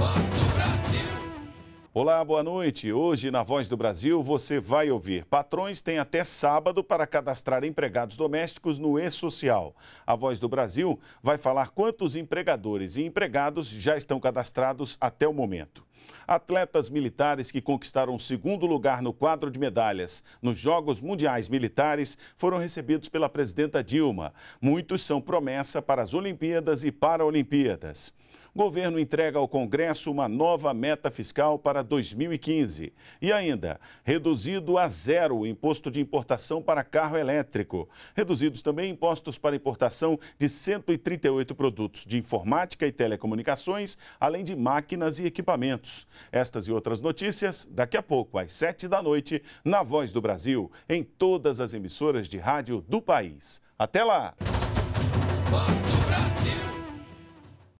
Voz do Brasil. Olá, boa noite. Hoje, na Voz do Brasil, você vai ouvir. Patrões têm até sábado para cadastrar empregados domésticos no E-Social. A Voz do Brasil vai falar quantos empregadores e empregados já estão cadastrados até o momento. Atletas militares que conquistaram o segundo lugar no quadro de medalhas nos Jogos Mundiais Militares foram recebidos pela presidenta Dilma. Muitos são promessa para as Olimpíadas e Paralimpíadas. Governo entrega ao Congresso uma nova meta fiscal para 2015. E ainda, reduzido a zero o imposto de importação para carro elétrico. Reduzidos também impostos para importação de 138 produtos de informática e telecomunicações, além de máquinas e equipamentos. Estas e outras notícias daqui a pouco, às 7 da noite, na Voz do Brasil, em todas as emissoras de rádio do país. Até lá!